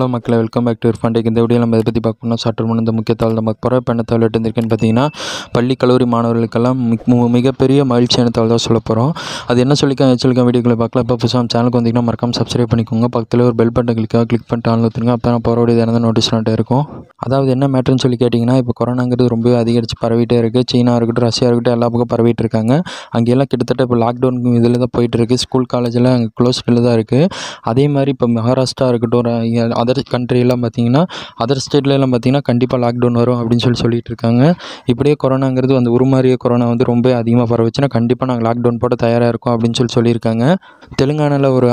hello மக்களை welcome back to இந்த video நம்ம இதை பற்றி பார்க்கணும்னா சற்று இந்த முக்கிய தகவல் நம்ம போகிற இப்போ என்ன தகவல் பார்த்தீங்கன்னா பள்ளி கல்லூரி மாணவர்களுக்கெல்லாம் மிகப்பெரிய மகிழ்ச்சியான தகவல் தான் சொல்ல போகிறோம் அது என்ன சொல்லிக்க சொல்லிக்க வீடியோக்களை பார்க்கலாம் இப்போ புதுசாக சேனலுக்கு வந்தீங்கன்னா மறக்காம சப்ஸ்கிரைப் பண்ணிக்கோங்க பக்கத்தில் ஒரு பெல் பட்டன் கிளிக்காக கிளிக் பண்ணிட்டு ஆன் ஊற்றுங்க அப்போ நான் போகிற வீடியோ தினம் நோட்டீஸ் பண்ணிட்டு இருக்கும் அதாவது என்ன மேட்ருன்னு சொல்லி கேட்டிங்கன்னா இப்போ கொரோனாங்கிறது ரொம்ப அதிகரித்து பரவிட்டே இருக்குது சீனா இருக்கட்டும் ரஷ்யா இருக்கட்டும் எல்லா பக்கம் பரவிட்டு இருக்காங்க அங்கேயெல்லாம் கிட்டத்தட்ட இப்போ லாக்டவுன் இதில் தான் போயிட்டு இருக்குது ஸ்கூல் காலேஜெல்லாம் அங்கே க்ளோஸ்டில் தான் இருக்குது அதே மாதிரி இப்போ மகாராஷ்டிரா இருக்கட்டும் அதர் கண்ட்ரியெல்லாம் பார்த்திங்கன்னா அதர் ஸ்டேட்லலாம் பார்த்திங்கன்னா கண்டிப்பாக லாக்டவுன் வரும் அப்படின்னு சொல்லி சொல்லிட்டு இருக்காங்க இப்படியே கொரோனாங்கிறது வந்து உருமாறிய கொரோனா வந்து ரொம்ப அதிகமாக பரவச்சுன்னா கண்டிப்பாக நாங்கள் லாக்டவுன் போட தயாராக இருக்கோம் அப்படின்னு சொல்லி சொல்லியிருக்காங்க தெலுங்கானாவில் ஒரு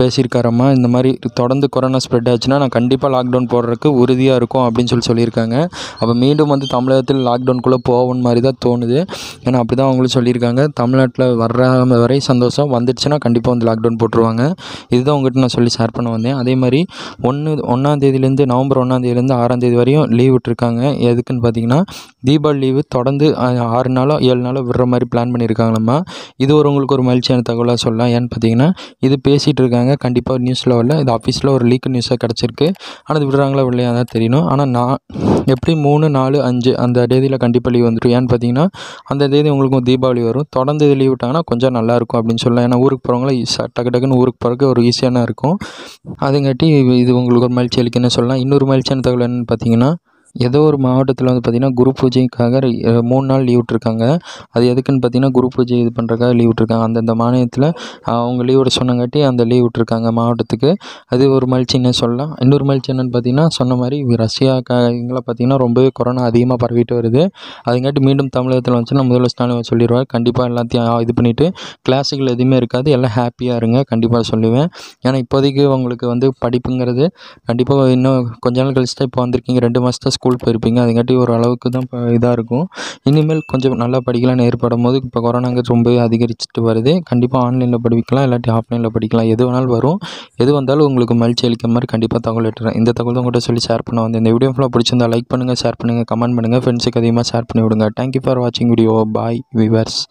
பேசியிருக்காரம்மா இந்த மாதிரி தொடர்ந்து கொரோனா ஸ்ப்ரெட் ஆச்சுன்னா நான் கண்டிப்பாக லாக்டவுன் போடுறதுக்கு உறுதியாக இருக்கும் அப்படின்னு சொல்லி சொல்லியிருக்காங்க அப்போ மீண்டும் வந்து தமிழகத்தில் லாக்டவுனுக்குள்ளே போகணும் மாதிரி தான் தோணுது ஏன்னா அப்படி தான் அவங்களும் சொல்லியிருக்காங்க தமிழ்நாட்டில் வர்ற வரை சந்தோஷம் வந்துடுச்சுன்னா கண்டிப்பாக வந்து லாக்டவுன் போட்டுருவாங்க இதுதான் உங்கள்கிட்ட நான் சொல்லி ஷேர் பண்ண வந்தேன் அதே மாதிரி ஒன்று ஒன்றாந்தேதியிலேருந்து நவம்பர் ஒன்றாந்தேதியிலேருந்து ஆறாந்தேதி வரையும் லீவ் விட்டுருக்காங்க எதுக்குன்னு பார்த்தீங்கன்னா தீபாவளி லீவு தொடர்ந்து ஆறு நாளோ ஏழு நாளோ விடுற மாதிரி பிளான் பண்ணியிருக்காங்களம்மா இது ஒரு உங்களுக்கு ஒரு மகிழ்ச்சியான தகவலாக சொல்லலாம் ஏன்னு பார்த்தீங்கன்னா இது பேசிகிட்டு இருக்காங்க கண்டிப்பாக நியூஸ் லெவலில் இது ஆஃபீஸில் ஒரு லீக் நியூஸாக கிடச்சிருக்கு ஆனால் இது விடுறாங்களா இல்லையா தான் தெரியணும் ஆனால் நான் எப்படி மூணு நாலு அஞ்சு அந்த தேதியில் கண்டிப்பாக லீவ் வந்துடும் ஏன்னு பார்த்தீங்கன்னா அந்த தேதி உங்களுக்கும் தீபாவளி வரும் தொடர்ந்து இது லீவ் விட்டாங்கன்னா கொஞ்சம் நல்லாயிருக்கும் அப்படின்னு சொல்லலாம் ஏன்னா ஊருக்கு போகிறவங்களா டக்கு டக்குன்னு ஊருக்கு போகிறதுக்கு ஒரு ஈஸியான இருக்கும் அதுங்காட்டி இது உங்களுக்கு ஒரு மகிழ்ச்சி அளிக்குதுன்னு சொல்லலாம் இன்னொரு மகிழ்ச்சியான தகவல் என்னென்னு பார்த்தீங்கன்னா ஏதோ ஒரு மாவட்டத்தில் வந்து பார்த்திங்கன்னா குரு பூஜைக்காக மூணு நாள் லீவ் விட்ருக்காங்க அது எதுக்குன்னு பார்த்தீங்கன்னா குரு பூஜை இது பண்ணுறக்காக லீவ் விட்ருக்காங்க அந்தந்த மாநிலத்தில் அவங்க லீவ் விட சொன்னங்காட்டி அந்த லீவ் விட்ருக்காங்க மாவட்டத்துக்கு அது ஒரு மகிழ்ச்சின்னு சொல்லலாம் இன்னொரு மகிழ்ச்சி என்னென்னு பார்த்தீங்கன்னா சொன்ன மாதிரி ரஷ்யா ரஷ்யாக்காரங்களாம் பார்த்தீங்கன்னா ரொம்பவே கொரோனா அதிகமாக பரவிட்டு வருது அதுங்காட்டி மீண்டும் தமிழகத்தில் வந்துச்சுன்னா முதல்ல ஸ்டாலின் சொல்லிடுவார் கண்டிப்பாக எல்லாத்தையும் இது பண்ணிவிட்டு கிளாஸுகள் எதுவுமே இருக்காது எல்லாம் ஹாப்பியாக இருங்க கண்டிப்பாக சொல்லுவேன் ஏன்னா இப்போதைக்கு உங்களுக்கு வந்து படிப்புங்கிறது கண்டிப்பாக இன்னும் கொஞ்ச நாள் கழிச்சு தான் இப்போ வந்திருக்கீங்க ரெண்டு மாதத்தை ஸ்கூல் போயிருப்பீங்க அதுங்காட்டி ஒரு அளவுக்கு தான் இப்போ இதாக இருக்கும் இனிமேல் கொஞ்சம் நல்லா படிக்கலாம்னு ஏற்படும் போது இப்போ கொரோனாங்க ரொம்பவே அதிகரிச்சுட்டு வருது கண்டிப்பாக ஆன்லைனில் படிக்கலாம் இல்லாட்டி ஆஃப்லைனில் படிக்கலாம் எது வேணாலும் வரும் எது வந்தாலும் உங்களுக்கு மகிழ்ச்சி அளிக்கிற மாதிரி கண்டிப்பாக தகவல் எட்டுறேன் இந்த தகவல் தான் சொல்லி ஷேர் பண்ண வந்து இந்த வீடியோ ஃபுல்லாக பிடிச்சிருந்தா லைக் பண்ணுங்கள் ஷேர் பண்ணுங்கள் கமெண்ட் பண்ணுங்கள் ஃப்ரெண்ட்ஸுக்கு அதிகமாக ஷேர் பண்ணி விடுங்க தேங்க்யூ ஃபார் வாட்சிங் வீடியோ பாய் வியூவர்ஸ்